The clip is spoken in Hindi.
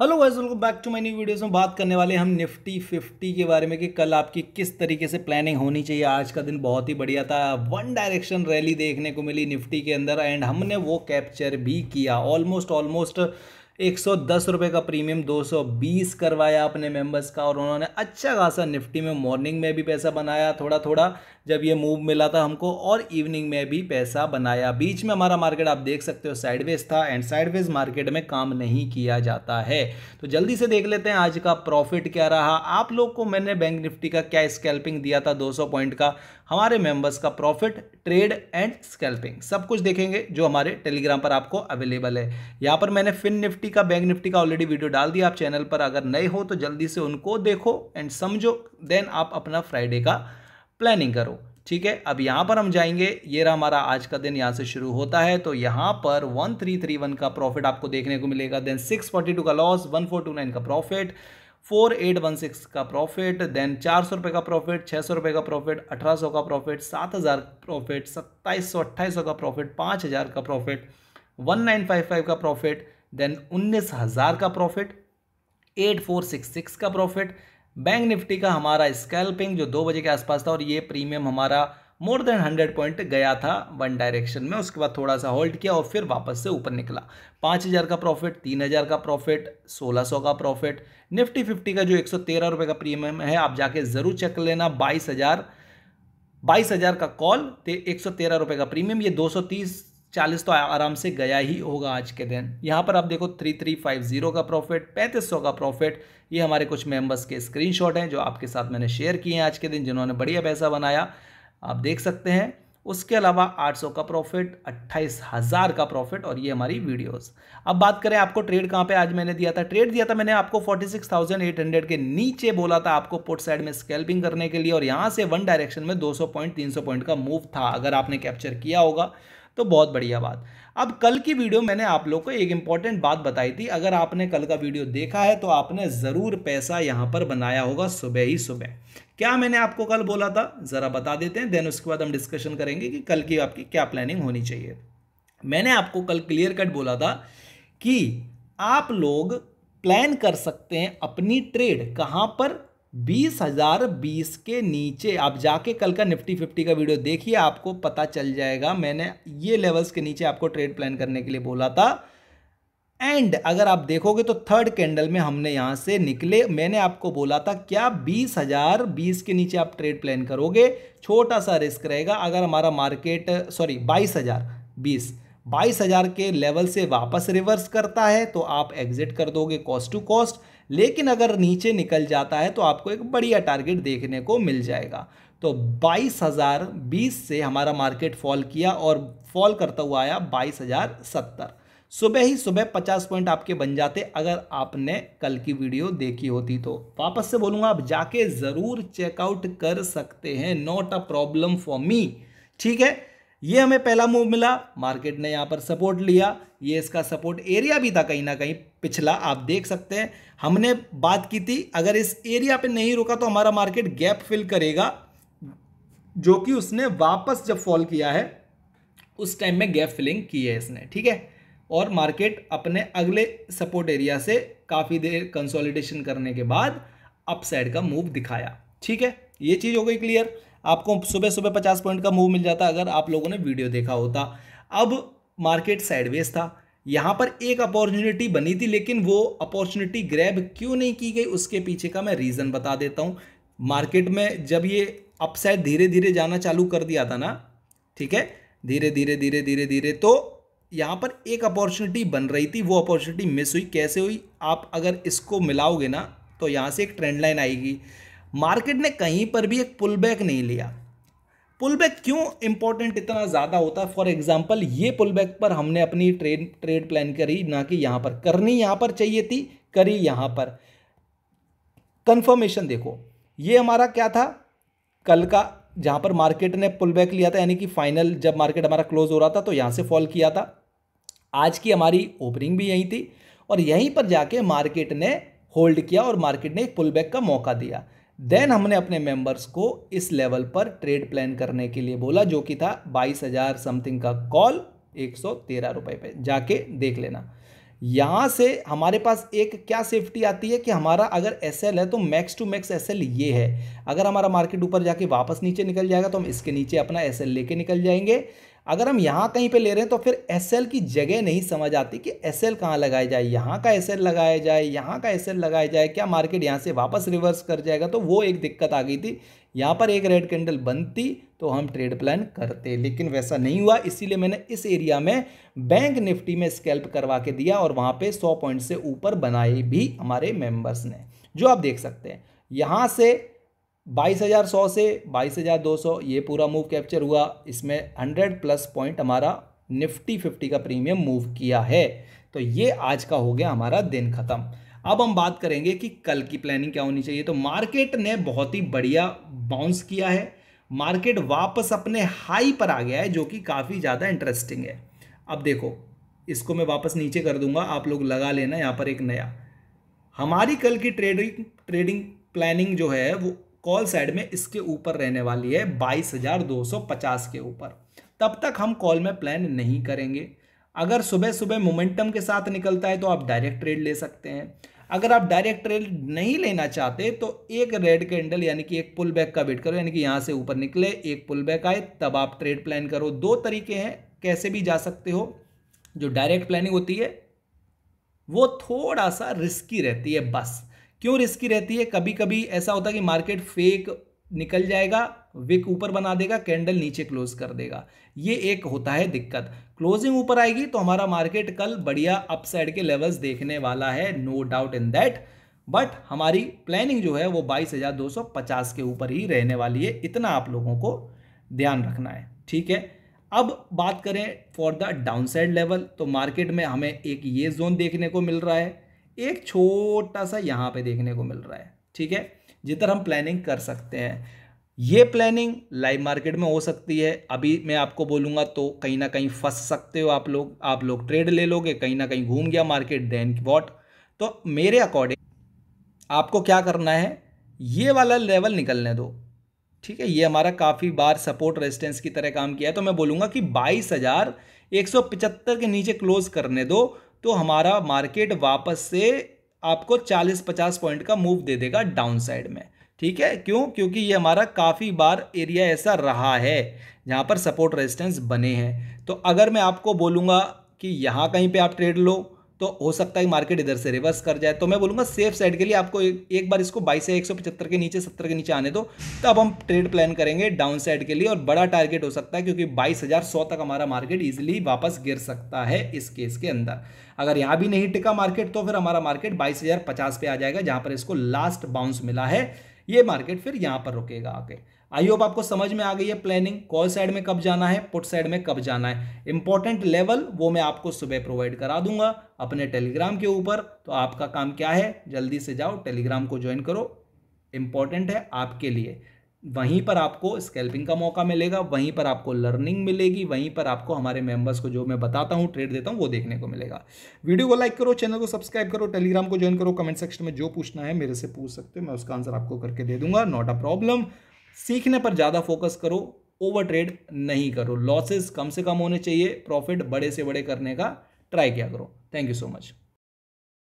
Hello guys welcome back to my new videos में बात करने वाले हम निफ्टी फिफ्टी के बारे में कि कल आपकी किस तरीके से प्लानिंग होनी चाहिए आज का दिन बहुत ही बढ़िया था वन डायरेक्शन रैली देखने को मिली निफ्टी के अंदर एंड हमने वो कैप्चर भी किया ऑलमोस्ट ऑलमोस्ट एक सौ का प्रीमियम 220 करवाया अपने मेंबर्स का और उन्होंने अच्छा खासा निफ्टी में मॉर्निंग में भी पैसा बनाया थोड़ा थोड़ा जब ये मूव मिला था हमको और इवनिंग में भी पैसा बनाया बीच में हमारा मार्केट आप देख सकते हो साइडवेज था एंड साइडवेज मार्केट में काम नहीं किया जाता है तो जल्दी से देख लेते हैं आज का प्रॉफिट क्या रहा आप लोग को मैंने बैंक निफ्टी का क्या स्कैल्पिंग दिया था 200 पॉइंट का हमारे मेंबर्स का प्रॉफिट ट्रेड एंड स्कैल्पिंग सब कुछ देखेंगे जो हमारे टेलीग्राम पर आपको अवेलेबल है यहाँ पर मैंने फिन निफ्टी का बैंक निफ्टी का ऑलरेडी वीडियो डाल दिया आप चैनल पर अगर नए हो तो जल्दी से उनको देखो एंड समझो देन आप अपना फ्राइडे का प्लानिंग करो ठीक है अब यहाँ पर हम जाएंगे ये रहा हमारा आज का दिन यहाँ से शुरू होता है तो यहाँ पर 1331 का प्रॉफिट आपको देखने को मिलेगा देन 642 का लॉस 1429 का प्रॉफिट 4816 का प्रॉफिट देन चार सौ रुपये का प्रॉफिट छः सौ रुपये का प्रॉफिट अठारह सौ का प्रॉफिट सात हज़ार प्रॉफिट सत्ताईस सौ अट्ठाईस सौ का प्रॉफिट पाँच हज़ार का profit one nine five five का प्रॉफिट देन उन्नीस हज़ार का profit eight four six six का प्रॉफिट बैंक निफ्टी का हमारा स्कैल्पिंग जो दो बजे के आसपास था और ये प्रीमियम हमारा मोर देन हंड्रेड पॉइंट गया था वन डायरेक्शन में उसके बाद थोड़ा सा होल्ड किया और फिर वापस से ऊपर निकला पाँच हज़ार का प्रॉफिट तीन हज़ार का प्रॉफिट सोलह सौ का प्रॉफिट निफ्टी फिफ्टी का जो एक सौ तेरह रुपये का प्रीमियम है आप जाके ज़रूर चेक लेना बाईस हज़ार बाईस हज़ार का कॉल एक सौ तेरह रुपये का प्रीमियम ये दो सौ तीस चालीस तो आराम से गया ही होगा आज के दिन यहाँ पर आप देखो थ्री थ्री फाइव ज़ीरो का प्रॉफिट पैंतीस सौ का प्रॉफिट ये हमारे कुछ मेंबर्स के स्क्रीनशॉट हैं जो आपके साथ मैंने शेयर किए हैं आज के दिन जिन्होंने बढ़िया पैसा बनाया आप देख सकते हैं उसके अलावा 800 का प्रॉफिट अट्ठाईस हज़ार का प्रॉफिट और ये हमारी वीडियोस अब बात करें आपको ट्रेड कहाँ पे आज मैंने दिया था ट्रेड दिया था मैंने आपको 46,800 के नीचे बोला था आपको पुट साइड में स्केल्पिंग करने के लिए और यहाँ से वन डायरेक्शन में 200 पॉइंट 300 पॉइंट का मूव था अगर आपने कैप्चर किया होगा तो बहुत बढ़िया बात अब कल की वीडियो मैंने आप लोग को एक इंपॉर्टेंट बात बताई थी अगर आपने कल का वीडियो देखा है तो आपने ज़रूर पैसा यहाँ पर बनाया होगा सुबह ही सुबह क्या मैंने आपको कल बोला था ज़रा बता देते हैं देन उसके बाद हम डिस्कशन करेंगे कि कल की आपकी क्या प्लानिंग होनी चाहिए मैंने आपको कल क्लियर कट बोला था कि आप लोग प्लान कर सकते हैं अपनी ट्रेड कहाँ पर बीस हज़ार बीस के नीचे आप जाके कल का निफ्टी फिफ्टी का वीडियो देखिए आपको पता चल जाएगा मैंने ये लेवल्स के नीचे आपको ट्रेड प्लान करने के लिए बोला था एंड अगर आप देखोगे तो थर्ड कैंडल में हमने यहाँ से निकले मैंने आपको बोला था क्या बीस हज़ार बीस के नीचे आप ट्रेड प्लान करोगे छोटा सा रिस्क रहेगा अगर हमारा मार्केट सॉरी बाईस हज़ार बीस बाईस हज़ार के लेवल से वापस रिवर्स करता है तो आप एग्जिट कर दोगे कॉस्ट टू कॉस्ट लेकिन अगर नीचे निकल जाता है तो आपको एक बढ़िया टारगेट देखने को मिल जाएगा तो बाईस हज़ार बीस से हमारा मार्केट फॉल किया और फॉल करता हुआ आया बाईस हज़ार सत्तर सुबह ही सुबह पचास पॉइंट आपके बन जाते अगर आपने कल की वीडियो देखी होती तो वापस से बोलूँगा आप जाके ज़रूर चेकआउट कर सकते हैं not a problem for me ठीक है ये हमें पहला मूव मिला मार्केट ने यहाँ पर सपोर्ट लिया ये इसका सपोर्ट एरिया भी था कहीं ना कहीं पिछला आप देख सकते हैं हमने बात की थी अगर इस एरिया पे नहीं रुका तो हमारा मार्केट गैप फिल करेगा जो कि उसने वापस जब फॉल किया है उस टाइम में गैप फिलिंग की है इसने ठीक है और मार्केट अपने अगले सपोर्ट एरिया से काफ़ी देर कंसोलिडेशन करने के बाद अपसाइड का मूव दिखाया ठीक है ये चीज़ हो गई क्लियर आपको सुबह सुबह पचास पॉइंट का मूव मिल जाता अगर आप लोगों ने वीडियो देखा होता अब मार्केट साइडवेज था यहाँ पर एक अपॉर्चुनिटी बनी थी लेकिन वो अपॉर्चुनिटी ग्रैब क्यों नहीं की गई उसके पीछे का मैं रीज़न बता देता हूँ मार्केट में जब ये अपसाइड धीरे धीरे जाना चालू कर दिया था ना ठीक है धीरे धीरे धीरे धीरे धीरे तो यहाँ पर एक अपॉर्चुनिटी बन रही थी वो अपॉर्चुनिटी मिस हुई कैसे हुई आप अगर इसको मिलाओगे ना तो यहाँ से एक ट्रेंड लाइन आएगी मार्केट ने कहीं पर भी एक पुल बैक नहीं लिया पुल बैक क्यों इंपॉर्टेंट इतना ज़्यादा होता है फॉर एग्जाम्पल ये पुल बैक पर हमने अपनी ट्रेड ट्रेड प्लान करी ना कि यहाँ पर करनी यहाँ पर चाहिए थी करी यहाँ पर कंफर्मेशन देखो ये हमारा क्या था कल का जहाँ पर मार्केट ने पुल बैक लिया था यानी कि फाइनल जब मार्केट हमारा क्लोज हो रहा था तो यहाँ से फॉल किया था आज की हमारी ओपनिंग भी यहीं थी और यहीं पर जाके मार्केट ने होल्ड किया और मार्केट ने एक पुल बैक का मौका दिया देन hmm. हमने अपने मेंबर्स को इस लेवल पर ट्रेड प्लान करने के लिए बोला जो कि था बाईस हज़ार समथिंग का कॉल एक सौ तेरह रुपए पे जाके देख लेना यहाँ से हमारे पास एक क्या सेफ्टी आती है कि हमारा अगर एस है तो मैक्स टू मैक्स एस ये है अगर हमारा मार्केट ऊपर जाके वापस नीचे निकल जाएगा तो हम इसके नीचे अपना एस लेके निकल जाएंगे अगर हम यहाँ कहीं पे ले रहे हैं तो फिर एस की जगह नहीं समझ आती कि एस एल कहाँ लगाया जाए यहाँ का एस लगाया जाए यहाँ का एस लगाया जाए क्या मार्केट यहाँ से वापस रिवर्स कर जाएगा तो वो एक दिक्कत आ गई थी यहाँ पर एक रेड कैंडल बनती तो हम ट्रेड प्लान करते लेकिन वैसा नहीं हुआ इसीलिए मैंने इस एरिया में बैंक निफ्टी में स्केल्प करवा के दिया और वहाँ पर सौ पॉइंट से ऊपर बनाए भी हमारे मेम्बर्स ने जो आप देख सकते हैं यहाँ से बाईस हज़ार सौ से बाईस हज़ार दो सौ ये पूरा मूव कैप्चर हुआ इसमें हंड्रेड प्लस पॉइंट हमारा निफ्टी फिफ्टी का प्रीमियम मूव किया है तो ये आज का हो गया हमारा दिन ख़त्म अब हम बात करेंगे कि कल की प्लानिंग क्या होनी चाहिए तो मार्केट ने बहुत ही बढ़िया बाउंस किया है मार्केट वापस अपने हाई पर आ गया है जो कि काफ़ी ज़्यादा इंटरेस्टिंग है अब देखो इसको मैं वापस नीचे कर दूंगा आप लोग लगा लेना यहाँ पर एक नया हमारी कल की ट्रेडिंग ट्रेडिंग प्लानिंग जो है वो कॉल साइड में इसके ऊपर रहने वाली है बाईस हज़ार दो सौ पचास के ऊपर तब तक हम कॉल में प्लान नहीं करेंगे अगर सुबह सुबह मोमेंटम के साथ निकलता है तो आप डायरेक्ट ट्रेड ले सकते हैं अगर आप डायरेक्ट ट्रेड नहीं लेना चाहते तो एक रेड कैंडल यानी कि एक पुल बैक का वेट करो यानी कि यहाँ से ऊपर निकले एक पुल बैक आए तब आप ट्रेड प्लान करो दो तरीके हैं कैसे भी जा सकते हो जो डायरेक्ट प्लानिंग होती है वो थोड़ा सा रिस्की रहती है बस क्यों रिस्की रहती है कभी कभी ऐसा होता है कि मार्केट फेक निकल जाएगा विक ऊपर बना देगा कैंडल नीचे क्लोज कर देगा ये एक होता है दिक्कत क्लोजिंग ऊपर आएगी तो हमारा मार्केट कल बढ़िया अपसाइड के लेवल्स देखने वाला है no doubt in that but हमारी प्लानिंग जो है वो 22,250 के ऊपर ही रहने वाली है इतना आप लोगों को ध्यान रखना है ठीक है अब बात करें फॉर द डाउनसाइड लेवल तो मार्केट में हमें एक ये जोन देखने को मिल रहा है एक छोटा सा यहाँ पे देखने को मिल रहा है ठीक है जिधर हम प्लानिंग कर सकते हैं ये प्लानिंग लाइव मार्केट में हो सकती है अभी मैं आपको बोलूँगा तो कहीं ना कहीं फंस सकते हो आप लोग आप लोग ट्रेड ले लोगे कहीं ना कहीं घूम गया मार्केट देन वॉट तो मेरे अकॉर्डिंग आपको क्या करना है ये वाला लेवल निकलने दो ठीक है ये हमारा काफ़ी बार सपोर्ट रेजिस्टेंस की तरह काम किया है तो मैं बोलूँगा कि बाईस हज़ार एक सौ के नीचे क्लोज करने दो तो हमारा मार्केट वापस से आपको 40-50 पॉइंट का मूव दे देगा डाउन साइड में ठीक है क्यों क्योंकि ये हमारा काफ़ी बार एरिया ऐसा रहा है जहाँ पर सपोर्ट रेजिस्टेंस बने हैं तो अगर मैं आपको बोलूँगा कि यहाँ कहीं पे आप ट्रेड लो तो हो सकता है मार्केट इधर से रिवर्स कर जाए तो मैं बोलूँगा सेफ साइड के लिए आपको एक, एक बार इसको बाईस से एक सौ पचहत्तर के नीचे सत्तर के नीचे आने दो तब हम ट्रेड प्लान करेंगे डाउन साइड के लिए और बड़ा टारगेट हो सकता है क्योंकि बाईस हज़ार सौ तक हमारा मार्केट ईजिली वापस गिर सकता है इस केस के अंदर अगर यहाँ भी नहीं टिका मार्केट तो फिर हमारा मार्केट बाईस हज़ार पचास पे आ जाएगा जहाँ पर इसको लास्ट बाउंस मिला है ये मार्केट फिर यहाँ पर रुकेगा आगे आई होप आपको समझ में आ गई है प्लानिंग कॉल साइड में कब जाना है पुट साइड में कब जाना है इंपॉर्टेंट लेवल वो मैं आपको सुबह प्रोवाइड करा दूंगा अपने टेलीग्राम के ऊपर तो आपका काम क्या है जल्दी से जाओ टेलीग्राम को ज्वाइन करो इंपॉर्टेंट है आपके लिए वहीं पर आपको स्कैल्पिंग का मौका मिलेगा वहीं पर आपको लर्निंग मिलेगी वहीं पर आपको हमारे मेंबर्स को जो मैं बताता हूँ ट्रेड देता हूँ वो देखने को मिलेगा वीडियो को लाइक करो चैनल को सब्सक्राइब करो टेलीग्राम को ज्वाइन करो कमेंट सेक्शन में जो पूछना है मेरे से पूछ सकते हो मैं उसका आंसर आपको करके दे दूंगा नॉट अ प्रॉब्लम सीखने पर ज़्यादा फोकस करो ओवर ट्रेड नहीं करो लॉसेस कम से कम होने चाहिए प्रॉफिट बड़े से बड़े करने का ट्राई किया करो थैंक यू सो मच